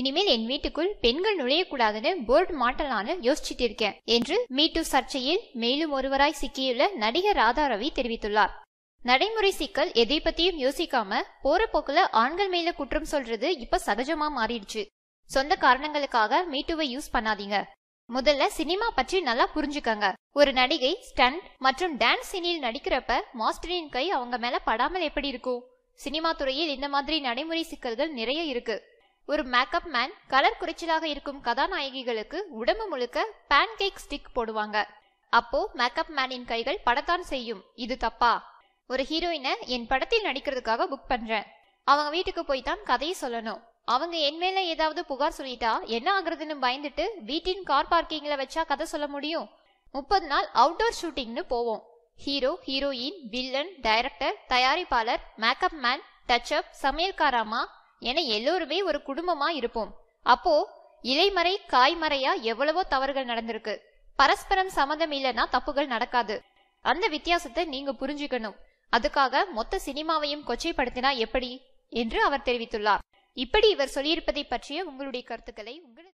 இனிமேல் என் வீட்டுக்குள் பெண்கள் நுழையக்கூடாதுன்னு போர்டு மாட்டலான்னு யோசிச்சுட்டு இருக்கேன் என்று மீட்டு சர்ச்சையில் மேலும் ஒருவராய் சிக்கியுள்ள நடிகர் ராதா ரவி தெரிவித்துள்ளார் நடைமுறை சிக்கல் எதை பத்தியும் யோசிக்காம போற போக்குல ஆண்கள் மேல குற்றம் சொல்றது இப்ப சகஜமா மாறிடுச்சு சொந்த காரணங்களுக்காக மீட்டுவை யூஸ் பண்ணாதீங்க முதல்ல சினிமா பற்றி நல்லா புரிஞ்சுக்கங்க ஒரு நடிகை ஸ்டண்ட் மற்றும் டான்ஸ் சீனியில் நடிக்கிறப்ப மாஸ்டரின் கை அவங்க மேல படாமல் எப்படி இருக்கும் சினிமா துறையில் இந்த மாதிரி நடைமுறை சிக்கல்கள் நிறைய இருக்கு ஒரு மேக்கப் மேன் கலர் குறைச்சலாக இருக்கும் கதாநாயகிகளுக்கு உடம்பு முழுக்க பேன் கேக் ஸ்டிக் போடுவாங்க அப்போ மேக்கப் மேனின் கைகள் படத்தான் செய்யும் இது தப்பா ஒரு ஹீரோயினை என் படத்தில் நடிக்கிறதுக்காக புக் பண்றேன் அவங்க வீட்டுக்கு போய் தான் கதையை சொல்லணும் அவங்க என் மேல ஏதாவது புகார் சொல்லிட்டா என்ன ஆகுறதுன்னு பயந்துட்டு வீட்டின் கார் பார்க்கிங்ல வச்சா கதை சொல்ல முடியும் முப்பது நாள் அவுட்டோர் ஷூட்டிங்னு போவோம் ஹீரோ ஹீரோயின் வில்லன் டைரக்டர் தயாரிப்பாளர் மேக்கப் மேன் டச் அப் சமையல்காராமா என எல்லோருமே ஒரு குடும்பமா இருப்போம் அப்போ இலைமறை காய்மறையா எவ்வளவோ தவறுகள் நடந்திருக்கு பரஸ்பரம் சம்மந்தம் இல்லைன்னா தப்புகள் நடக்காது அந்த வித்தியாசத்தை நீங்க புரிஞ்சுக்கணும் அதுக்காக மொத்த சினிமாவையும் கொச்சைப்படுத்தினா எப்படி என்று அவர் தெரிவித்துள்ளார் இப்படி இவர் சொல்லியிருப்பதை பற்றிய உங்களுடைய கருத்துக்களை உங்கள்